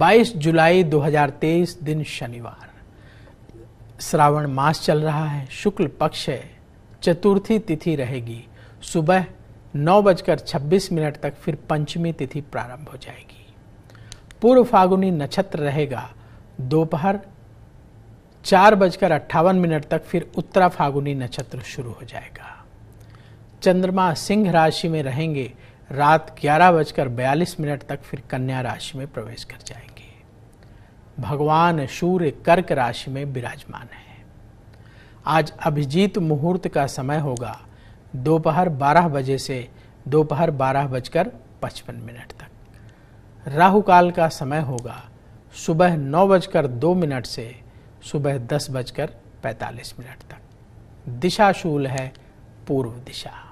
22 जुलाई 2023 दिन शनिवार श्रावण मास चल रहा है शुक्ल पक्ष है चतुर्थी तिथि रहेगी सुबह नौ बजकर छब्बीस मिनट तक फिर पंचमी तिथि प्रारंभ हो जाएगी पूर्व फागुनी नक्षत्र रहेगा दोपहर चार बजकर अट्ठावन मिनट तक फिर उत्तरा फागुनी नक्षत्र शुरू हो जाएगा चंद्रमा सिंह राशि में रहेंगे रात ग्यारह बजकर बयालीस मिनट तक फिर कन्या राशि में प्रवेश कर जाएंगे भगवान सूर्य कर्क राशि में विराजमान है आज अभिजीत मुहूर्त का समय होगा दोपहर बारह बजे से दोपहर बारह बजकर पचपन मिनट तक राहु काल का समय होगा सुबह नौ बजकर दो मिनट से सुबह दस बजकर पैंतालीस मिनट तक दिशाशूल है पूर्व दिशा